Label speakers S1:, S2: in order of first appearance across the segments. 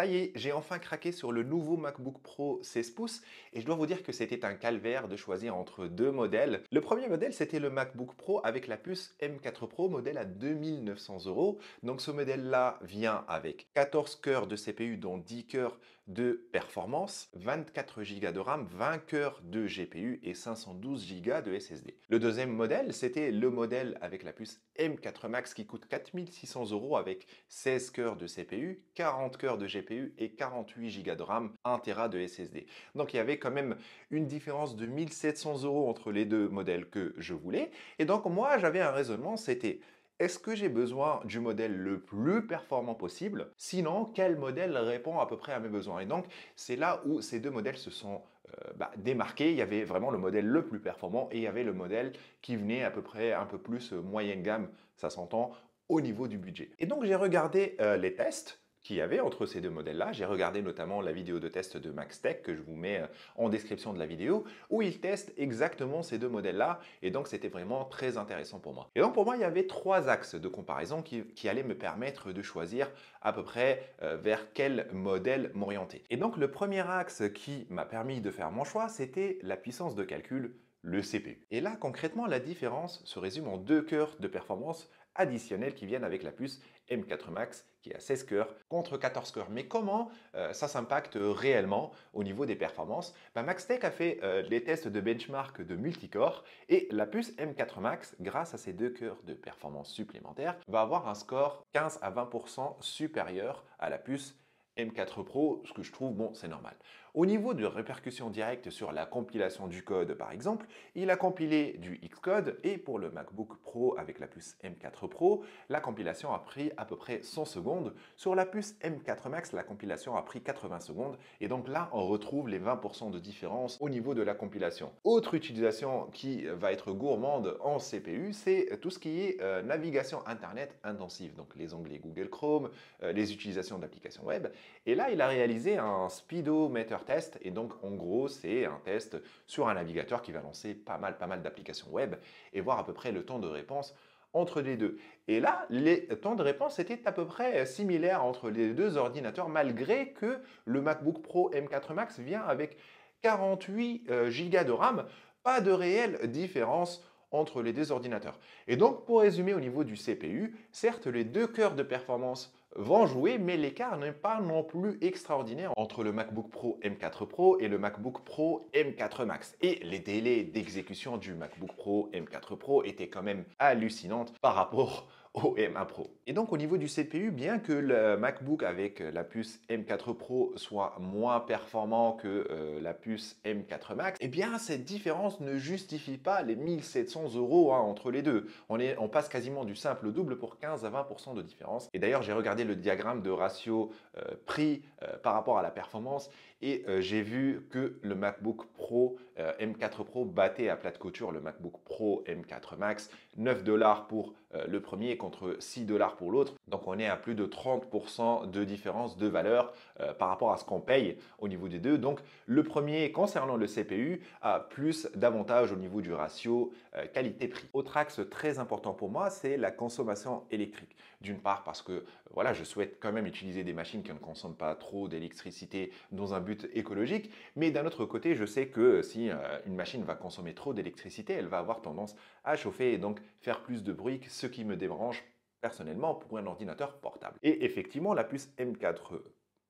S1: Ça y est, j'ai enfin craqué sur le nouveau MacBook Pro 16 pouces et je dois vous dire que c'était un calvaire de choisir entre deux modèles. Le premier modèle, c'était le MacBook Pro avec la puce M4 Pro, modèle à 2900 euros. Donc ce modèle-là vient avec 14 cœurs de CPU dont 10 cœurs de performance, 24 Go de RAM, 20 cœurs de GPU et 512 Go de SSD. Le deuxième modèle, c'était le modèle avec la puce M4 Max qui coûte 4600 euros avec 16 cœurs de CPU, 40 cœurs de GPU et 48 Go de RAM, 1 Tera de SSD. Donc il y avait quand même une différence de 1700 euros entre les deux modèles que je voulais. Et donc moi, j'avais un raisonnement, c'était est-ce que j'ai besoin du modèle le plus performant possible Sinon, quel modèle répond à peu près à mes besoins Et donc, c'est là où ces deux modèles se sont euh, bah, démarqués. Il y avait vraiment le modèle le plus performant et il y avait le modèle qui venait à peu près un peu plus euh, moyenne gamme, ça s'entend, au niveau du budget. Et donc, j'ai regardé euh, les tests qu'il y avait entre ces deux modèles-là. J'ai regardé notamment la vidéo de test de MaxTech que je vous mets euh, en description de la vidéo, où il teste exactement ces deux modèles-là, et donc c'était vraiment très intéressant pour moi. Et donc pour moi, il y avait trois axes de comparaison qui, allaient me permettre de choisir à peu près euh, vers quel modèle m'orienter. Et donc le premier axe qui m'a permis de faire mon choix, c'était la puissance de calcul le CPU. Et là, concrètement, la différence se résume en deux cœurs de performance additionnels qui viennent avec la puce M4 Max qui a 16 cœurs contre 14 cœurs. Mais comment euh, ça s'impacte réellement au niveau des performances bah, Maxtech a fait euh, les tests de benchmark de multicore et la puce M4 Max, grâce à ses deux cœurs de performance supplémentaires, va avoir un score 15 à 20% supérieur à la puce M4 Pro, ce que je trouve, bon, c'est normal. Au niveau de répercussions directes sur la compilation du code, par exemple, il a compilé du Xcode et pour le MacBook Pro avec la puce M4 Pro, la compilation a pris à peu près 100 secondes. Sur la puce M4 Max, la compilation a pris 80 secondes et donc là, on retrouve les 20% de différence au niveau de la compilation. Autre utilisation qui va être gourmande en CPU, c'est tout ce qui est euh, navigation Internet intensive, donc les onglets Google Chrome, euh, les utilisations d'applications web. Et là, il a réalisé un speedometer test. Et donc, en gros, c'est un test sur un navigateur qui va lancer pas mal, pas mal d'applications web et voir à peu près le temps de réponse entre les deux. Et là, les temps de réponse étaient à peu près similaires entre les deux ordinateurs, malgré que le MacBook Pro M4 Max vient avec 48 euh, Go de RAM. Pas de réelle différence entre les deux ordinateurs. Et donc, pour résumer au niveau du CPU, certes, les deux cœurs de performance vont jouer, mais l'écart n'est pas non plus extraordinaire entre le MacBook Pro M4 Pro et le MacBook Pro M4 Max. Et les délais d'exécution du MacBook Pro M4 Pro étaient quand même hallucinantes par rapport m Pro. Et donc au niveau du CPU, bien que le MacBook avec euh, la puce M4 Pro soit moins performant que euh, la puce M4 Max, eh bien cette différence ne justifie pas les 1700 euros hein, entre les deux. On, passe quasiment du simple au double pour 15 à 20% de différence. Et d'ailleurs j'ai regardé le diagramme de ratio euh, prix par rapport à la performance et j'ai vu que le MacBook Pro M4 Pro battait à plate couture le MacBook Pro M4 Max, 9 dollars pour euh, le premier contre 6 dollars pour l'autre. Donc on est à plus de 30% de différence de valeur euh, par rapport à ce qu'on paye au niveau des deux. Donc le premier concernant le CPU a plus d'avantages au niveau du ratio euh, qualité-prix. Autre axe très important pour moi, c'est la consommation électrique. D'une part parce que voilà, je souhaite quand même utiliser des machines qui ne consomment pas trop d'électricité dans un but écologique, mais d'un autre côté, je sais que si une machine va consommer trop d'électricité, elle va avoir tendance à chauffer et donc faire plus de bruit que ce qui me débranche personnellement pour un ordinateur portable. Et effectivement, la puce M4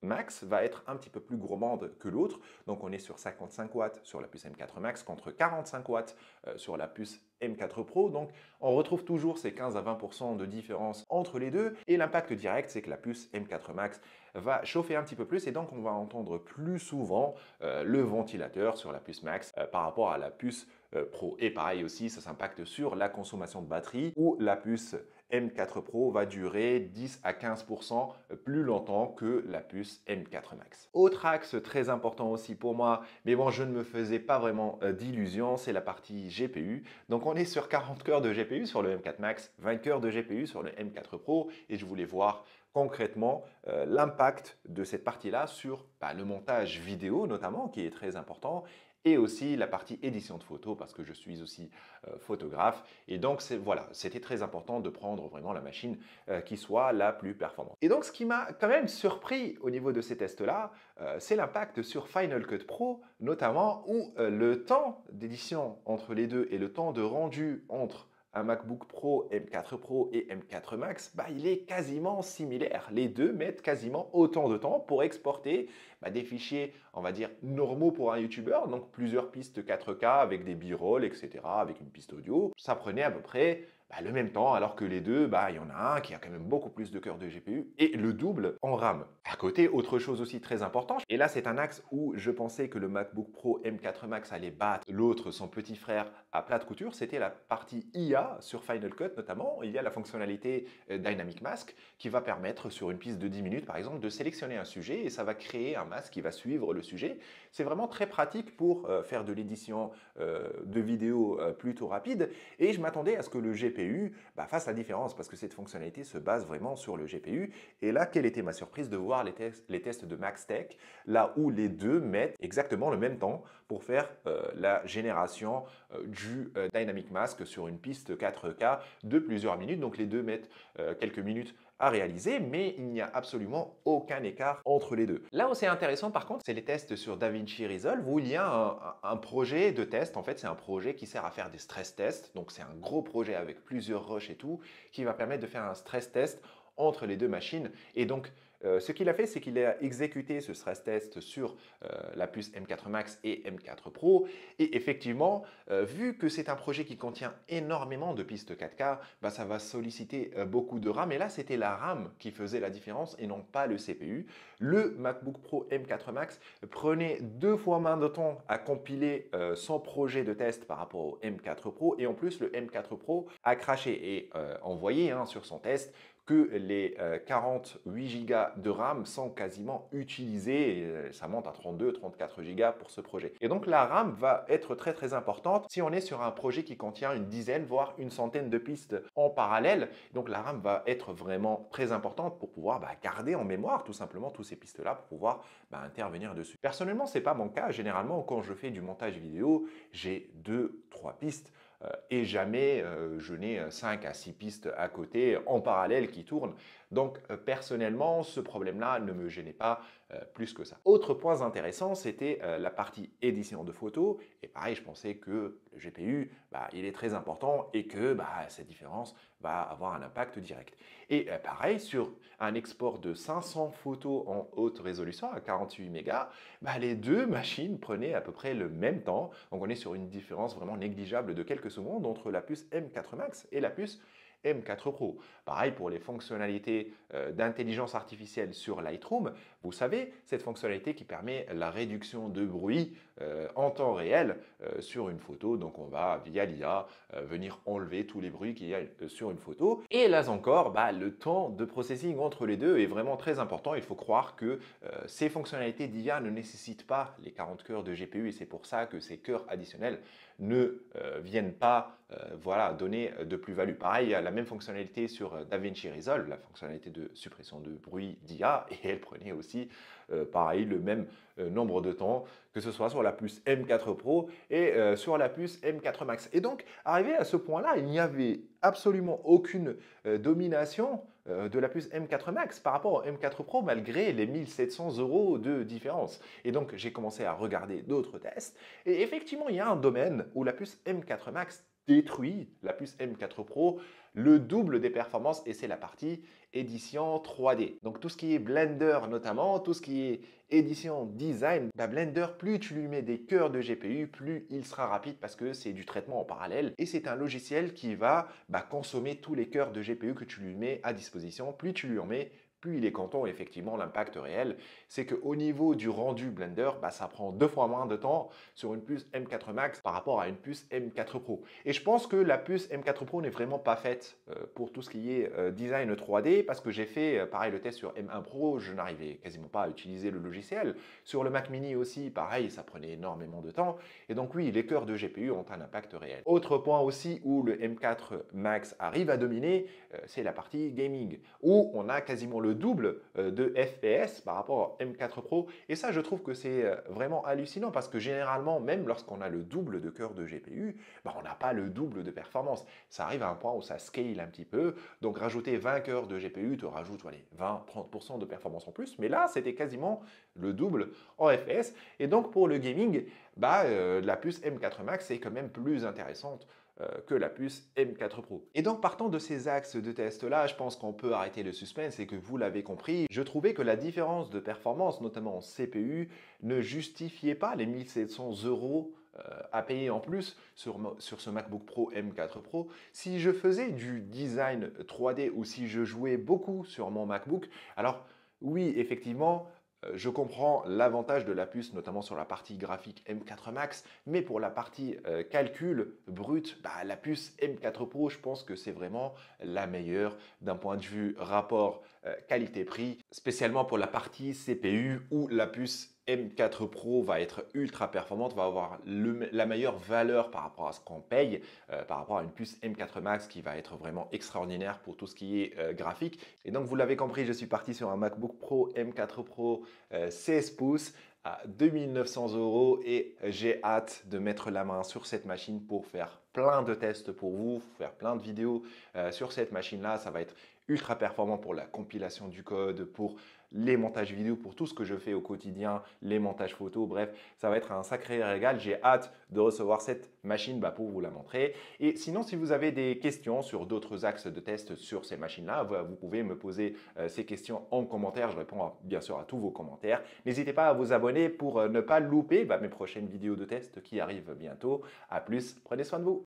S1: Max va être un petit peu plus gourmande que l'autre. Donc on est sur 55 watts sur la puce M4 Max contre 45 watts euh, sur la puce M4 Pro. Donc on retrouve toujours ces 15 à 20% de différence entre les deux. Et l'impact direct, c'est que la puce M4 Max va chauffer un petit peu plus et donc on va entendre plus souvent euh, le ventilateur sur la puce Max euh, par rapport à la puce euh, Pro. Et pareil aussi, ça s'impacte sur la consommation de batterie où la puce M4 Pro va durer 10 à 15% plus longtemps que la puce M4 Max. Autre axe très important aussi pour moi, mais bon, je ne me faisais pas vraiment euh, d'illusion, c'est la partie GPU. Donc on est sur 40 cœurs de GPU sur le M4 Max, 20 cœurs de GPU sur le M4 Pro et je voulais voir concrètement euh, l'impact de cette partie-là sur bah, le montage vidéo notamment, qui est très important, et aussi la partie édition de photos parce que je suis aussi euh, photographe. Et donc voilà, c'était très important de prendre vraiment la machine euh, qui soit la plus performante. Et donc ce qui m'a quand même surpris au niveau de ces tests-là, euh, c'est l'impact sur Final Cut Pro notamment où le temps d'édition entre les deux et le temps de rendu entre MacBook Pro M4 Pro et M4 Max, bah, il est quasiment similaire. Les deux mettent quasiment autant de temps pour exporter bah, des fichiers, on va dire, normaux pour un YouTuber, donc plusieurs pistes 4K avec des b-rolls, etc., avec une piste audio. Ça prenait à peu près bah, le même temps, alors que les deux, bah, il y en a un qui a quand même beaucoup plus de cœurs de GPU et le double en RAM. À côté, autre chose aussi très importante, et là c'est un axe où je pensais que le MacBook Pro M4 Max allait battre l'autre, son petit frère, à plate couture, c'était la partie IA sur Final Cut notamment. Il y a la fonctionnalité euh, Dynamic Mask qui va permettre sur une piste de 10 minutes par exemple de sélectionner un sujet et ça va créer un masque qui va suivre le sujet. C'est vraiment très pratique pour euh, faire de l'édition euh, de vidéos plutôt rapide et je m'attendais à ce que le GPU bah, face à la différence parce que cette fonctionnalité se base vraiment sur le GPU. Et là, quelle était ma surprise de voir les, les tests de MaxTech, là où les deux mettent exactement le même temps pour faire euh, la génération euh, du euh, Dynamic Mask sur une piste 4K de plusieurs minutes. Donc les deux mettent quelques minutes à réaliser, mais il n'y a absolument aucun écart entre les deux. Là où c'est intéressant par contre, c'est les tests sur DaVinci Resolve où il y a un, un projet de test. En fait, c'est un projet qui sert à faire des stress tests. Donc c'est un gros projet avec plusieurs roches et tout, qui va permettre de faire un stress test entre les deux machines et donc euh, ce qu'il a fait, c'est qu'il a exécuté ce stress test sur euh, la puce M4 Max et M4 Pro. Et effectivement, euh, vu que c'est un projet qui contient énormément de pistes 4K, bah, ça va solliciter beaucoup de RAM. Et là, c'était la RAM qui faisait la différence et non pas le CPU. Le MacBook Pro M4 Max prenait deux fois moins de temps à compiler son projet de test par rapport au M4 Pro. Et en plus, le M4 Pro a craché et envoyé hein, sur son test que les 48 euh, gigas de RAM sont quasiment utilisés. Et euh, ça monte à 32, 34 gigas pour ce projet. Et donc la RAM va être très très importante si on est sur un projet qui contient une dizaine, voire une centaine de pistes en parallèle. Donc la RAM va être vraiment très importante pour pouvoir bah, garder en mémoire tout simplement tous ces pistes-là pour pouvoir bah, intervenir dessus. Personnellement, n'est pas mon cas. Généralement, quand je fais du montage vidéo, j'ai deux, trois pistes. Euh, et jamais euh, je n'ai 5 euh, à 6 pistes à côté en parallèle qui tournent. Donc euh, personnellement, ce problème-là ne me gênait pas euh, plus que ça. Autre point intéressant, c'était euh, la partie édition de photos. Et pareil, je pensais que le GPU, bah, il est très important et que bah, cette différence va avoir un impact direct. Et pareil, sur un export de 500 photos en haute résolution à 48 mégas, bah, les deux machines prenaient à peu près le même temps. Donc on est sur une différence vraiment négligeable de quelques secondes entre la puce M4 Max et la puce M4 Pro. Pareil pour les fonctionnalités euh, d'intelligence artificielle sur Lightroom. Vous savez, cette fonctionnalité qui permet la réduction de bruit euh, en temps réel euh, sur une photo. Donc on va, via l'IA, venir enlever tous les bruits qu'il y a sur une photo. Et là encore, bah, le temps de processing entre les deux est vraiment très important. Il faut croire que ces fonctionnalités d'IA ne nécessitent pas les 40 cœurs de GPU et c'est pour ça que ces cœurs additionnels ne euh, viennent pas euh, voilà, donner de plus-value. Pareil, la même fonctionnalité sur euh, DaVinci Resolve, la fonctionnalité de suppression de bruit d'IA, et elle prenait aussi, pareil, le même nombre de temps, que ce soit sur la puce M4 Pro et sur la puce M4 Max. Et donc, arrivé à ce point-là, il n'y avait absolument aucune domination euh, de la puce M4 Max par rapport au M4 Pro malgré les 1700 euros de différence. Et donc j'ai commencé à regarder d'autres tests et effectivement il y a un domaine où la puce M4 Max détruit la puce M4 Pro le double des performances et c'est la partie édition 3D. Donc tout ce qui est Blender notamment, tout ce qui est édition design, bah, Blender, plus tu lui mets des cœurs de GPU, plus il sera rapide parce que c'est du traitement en parallèle et c'est un logiciel qui va bah, consommer tous les cœurs de GPU que tu lui mets à disposition. Plus tu lui en mets, puis les cantons, effectivement, l'impact réel, c'est qu'au niveau du rendu Blender, bah, ça prend deux fois moins de temps sur une puce M4 Max par rapport à une puce M4 Pro. Et je pense que la puce M4 Pro n'est vraiment pas faite euh, pour tout ce qui est euh, design 3D, parce que j'ai fait, euh, pareil, le test sur M1 Pro, je n'arrivais quasiment pas à utiliser le logiciel. Sur le Mac Mini aussi, pareil, ça prenait énormément de temps. Et donc oui, les cœurs de GPU ont un impact réel. Autre point aussi où le M4 Max arrive à dominer, c'est la partie gaming, où on a quasiment le double euh, de FPS par rapport à M4 Pro. Et ça, je trouve que c'est euh, vraiment hallucinant parce que généralement, même lorsqu'on a le double de cœur de GPU, bah on n'a pas le double de performance. Ça arrive à un point où ça scale un petit peu. Donc rajouter 20 cœurs de GPU te rajoute 20-30% de performance en plus. Mais là, c'était quasiment le double en FPS. Et donc pour le gaming, bah, euh, la puce M4 Max est quand même plus intéressante euh, que la puce M4 Pro. Et donc partant de ces axes de test là, je pense qu'on peut arrêter le suspense et que vous l'avez compris, je trouvais que la différence de performance, notamment en CPU, ne justifiait pas les 1700 euros euh, à payer en plus sur, sur, ce MacBook Pro M4 Pro, si je faisais du design 3D ou si je jouais beaucoup sur mon MacBook, alors oui, effectivement, euh, je comprends l'avantage de la puce, notamment sur la partie graphique M4 Max, mais pour la partie euh, calcul brut, bah, la puce M4 Pro, je pense que c'est vraiment la meilleure d'un point de vue rapport euh, qualité-prix, spécialement pour la partie CPU ou la puce M4 Pro va être ultra performante, va avoir la meilleure valeur par rapport à ce qu'on paye, euh, par rapport à une puce M4 Max qui va être vraiment extraordinaire pour tout ce qui est euh, graphique. Et donc vous l'avez compris, je suis parti sur un MacBook Pro M4 Pro 16 euh, pouces à 2900 euros et j'ai hâte de mettre la main sur cette machine pour faire plein de tests pour vous, faire plein de vidéos sur cette machine là, ça va être ultra performant pour la compilation du code, pour les montages vidéo pour tout ce que je fais au quotidien, les montages photos, bref, ça va être un sacré régal. J'ai hâte de recevoir cette machine bah, pour vous la montrer. Et sinon, si vous avez des questions sur d'autres axes de test sur ces machines-là, bah, vous pouvez me poser euh, ces questions en commentaire. Je réponds bien sûr à tous vos commentaires. N'hésitez pas à vous abonner pour euh, ne pas louper bah, mes prochaines vidéos de test qui arrivent bientôt. À plus, prenez soin de vous.